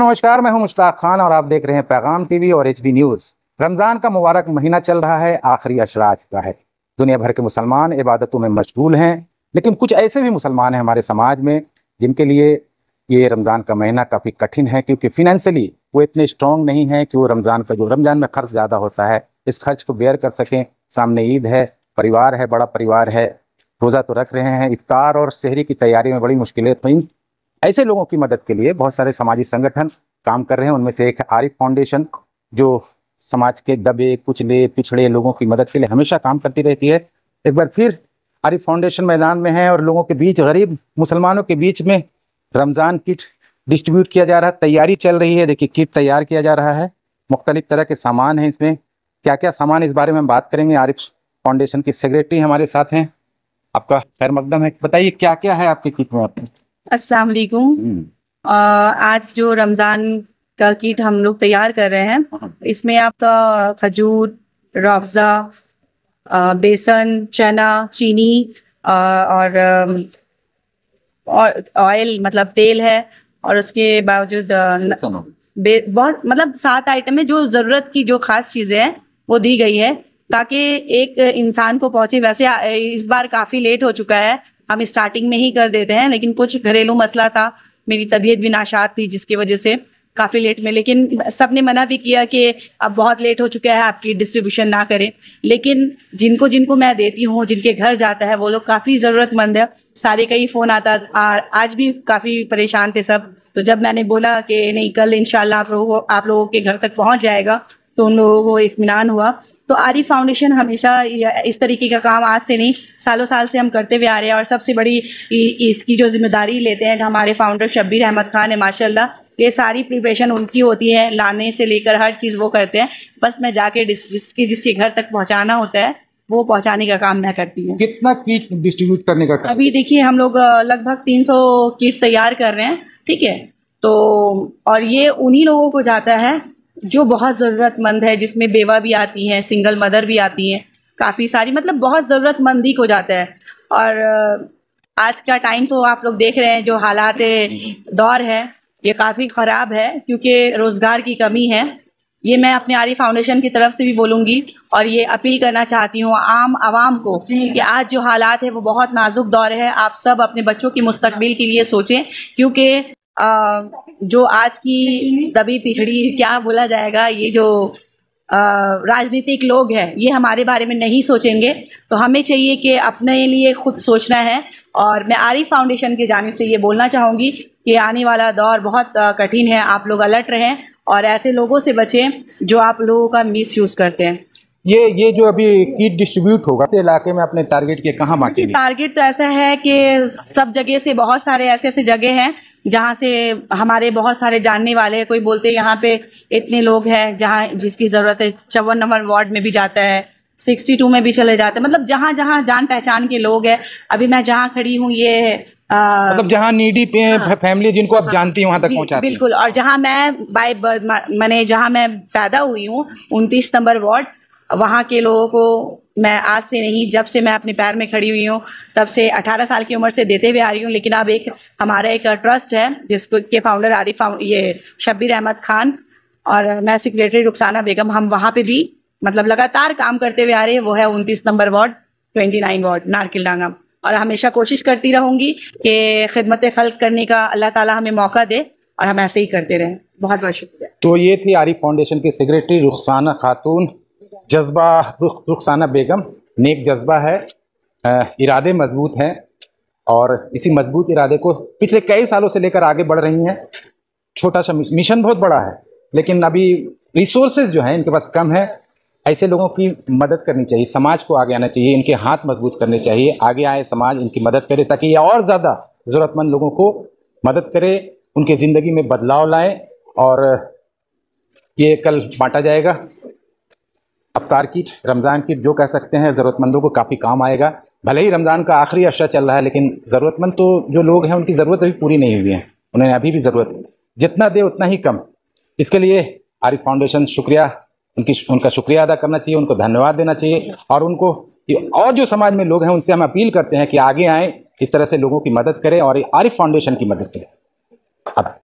नमस्कार मैं हूं मुश्ताक खान और आप देख रहे हैं पैगाम टीवी और एच न्यूज़ रमज़ान का मुबारक महीना चल रहा है आखिरी अशराज का है दुनिया भर के मुसलमान इबादतों में मशगूल हैं लेकिन कुछ ऐसे भी मुसलमान हैं हमारे समाज में जिनके लिए ये रमज़ान का महीना काफ़ी कठिन है क्योंकि फिनेंशियली वो इतने स्ट्रॉन्ग नहीं है कि वो रमज़ान का जो रमज़ान में खर्च ज़्यादा होता है इस खर्च को बेयर कर सकें सामने ईद है परिवार है बड़ा परिवार है रोज़ा तो रख रहे हैं इफ्तार और शहरी की तैयारी में बड़ी मुश्किलें तो इन ऐसे लोगों की मदद के लिए बहुत सारे सामाजिक संगठन काम कर रहे हैं उनमें से एक है आरिफ फाउंडेशन जो समाज के दबे कुचले पिछड़े लोगों की मदद के लिए हमेशा काम करती रहती है एक बार फिर आरिफ फाउंडेशन मैदान में है और लोगों के बीच गरीब मुसलमानों के बीच में रमज़ान किट डिस्ट्रीब्यूट किया जा रहा है तैयारी चल रही है देखिए किट तैयार किया जा रहा है मुख्तलिफ तरह के सामान हैं इसमें क्या क्या सामान इस बारे में हम बात करेंगे आरिफ फाउंडेशन की सेक्रेटरी हमारे साथ हैं आपका खैर मकदम है बताइए क्या क्या है आपके किट में आपने अस्सलाम वालेकुम हम्म। आज जो रमज़ान का किट हम लोग तैयार कर रहे हैं हाँ। इसमें आपका खजूर रफज़ा बेसन चना चीनी आ, और ऑयल मतलब तेल है और उसके बावजूद बहुत मतलब सात आइटम है जो ज़रूरत की जो खास चीज़ें हैं वो दी गई है ताकि एक इंसान को पहुंचे वैसे इस बार काफ़ी लेट हो चुका है हम स्टार्टिंग में ही कर देते हैं लेकिन कुछ घरेलू मसला था मेरी तबीयत भी नाशात थी जिसकी वजह से काफ़ी लेट में लेकिन सब ने मना भी किया कि अब बहुत लेट हो चुका है आपकी डिस्ट्रीब्यूशन ना करें लेकिन जिनको जिनको मैं देती हूँ जिनके घर जाता है वो लोग काफ़ी ज़रूरतमंद है सारे का ही फ़ोन आता आ, आज भी काफ़ी परेशान थे सब तो जब मैंने बोला कि नहीं कल इन आप लोगों आप लोगों के घर तक पहुँच जाएगा तो उन लोगों को इतमान हुआ तो आरी फाउंडेशन हमेशा इस तरीके का काम आज से नहीं सालों साल से हम करते हुए आ रहे हैं और सबसे बड़ी इसकी जो जिम्मेदारी लेते हैं हमारे फाउंडर शब्बीर अहमद खान है माशाल्लाह ये सारी प्रिपरेशन उनकी होती है लाने से लेकर हर चीज़ वो करते हैं बस मैं जाके जिसकी जिसके घर तक पहुँचाना होता है वो पहुंचाने का काम मैं करती हूँ कितना किट डिस्ट्रीब्यूट करने का काम अभी देखिए हम लोग लगभग 300 किट तैयार कर रहे हैं ठीक है तो और ये उन्हीं लोगों को जाता है जो बहुत ज़रूरतमंद है जिसमें बेवा भी आती हैं सिंगल मदर भी आती हैं काफ़ी सारी मतलब बहुत ज़रूरतमंद ही हो जाता है और आज का टाइम तो आप लोग देख रहे हैं जो हालात दौर है ये काफ़ी ख़राब है क्योंकि रोज़गार की कमी है ये मैं अपने आरी फाउंडेशन की तरफ से भी बोलूँगी और ये अपील करना चाहती हूँ आम आवाम को कि आज जो हालात है वो बहुत नाजुक दौर है आप सब अपने बच्चों के मुस्तबिल के लिए सोचें क्योंकि आ, जो आज की दबी पिछड़ी क्या बोला जाएगा ये जो राजनीतिक लोग हैं ये हमारे बारे में नहीं सोचेंगे तो हमें चाहिए कि अपने लिए खुद सोचना है और मैं आरिफ फाउंडेशन की जानब से ये बोलना चाहूँगी कि आने वाला दौर बहुत कठिन है आप लोग अलर्ट रहें और ऐसे लोगों से बचें जो आप लोगों का मिस यूज़ करते हैं ये ये जो अभी किट डिस्ट्रीब्यूट होगा इलाके में अपने टारगेट के कहाँ बांटेंगे टारगेट तो ऐसा है कि सब जगह से बहुत सारे ऐसे ऐसे जगह हैं जहाँ से हमारे बहुत सारे जानने वाले हैं कोई बोलते हैं यहाँ पे इतने लोग हैं जहाँ जिसकी ज़रूरत है चौवन नंबर वार्ड में भी जाता है सिक्सटी टू में भी चले जाते हैं मतलब जहाँ जहाँ जान पहचान के लोग हैं अभी मैं जहाँ खड़ी हूँ ये आ, मतलब जहाँ नीडी हाँ, फैमिली जिनको आप हाँ, जानती हैं वहाँ तक पहुँचा बिल्कुल और जहाँ मैं बाय मैंने जहाँ मैं पैदा हुई हूँ उनतीस नंबर वार्ड वहाँ के लोगों को मैं आज से नहीं जब से मैं अपने पैर में खड़ी हुई हूँ तब से 18 साल की उम्र से देते हुए आ रही हूँ लेकिन अब एक हमारा एक ट्रस्ट है जिसके फाउंडर आरिफ ये शब्बीर अहमद खान और मैं सेक्रेटरी रुखसाना बेगम हम वहाँ पे भी मतलब लगातार काम करते हुए आ रहे हैं वो है उनतीस number ward twenty nine ward Narkeldanga और हमेशा कोशिश करती रहूँगी कि खिदमत खल करने का अल्लाह ताली हमें मौका दे और हम ऐसे ही करते रहें बहुत बहुत शुक्रिया तो ये थी आरिफ फाउंडेशन की सेक्रेटरी रुखसाना खातून जज्बा रुख रुखसाना बेगम नेक जज्बा है इरादे मजबूत हैं और इसी मजबूत इरादे को पिछले कई सालों से लेकर आगे बढ़ रही हैं छोटा सा मिशन बहुत बड़ा है लेकिन अभी रिसोर्सेज जो हैं इनके पास कम है ऐसे लोगों की मदद करनी चाहिए समाज को आगे आना चाहिए इनके हाथ मजबूत करने चाहिए आगे आए समाज इनकी मदद करे ताकि ये और ज़्यादा ज़रूरतमंद लोगों को मदद करे उनके ज़िंदगी में बदलाव लाए और ये कल बांटा जाएगा अफ्तार किट रमज़ान किट जो कह सकते हैं ज़रूरतमंदों को काफ़ी काम आएगा भले ही रमज़ान का आखिरी अशर चल रहा है लेकिन ज़रूरतमंद तो जो लोग हैं उनकी ज़रूरत अभी पूरी नहीं हुई है उन्हें अभी भी ज़रूरत जितना दे उतना ही कम इसके लिए आरिफ फाउंडेशन शुक्रिया उनकी उनका शुक्रिया अदा करना चाहिए उनको धन्यवाद देना चाहिए और उनको और जो समाज में लोग हैं उनसे हम अपील करते हैं कि आगे आएँ इस तरह से लोगों की मदद करें और आरिफ फाउंडेशन की मदद करें अब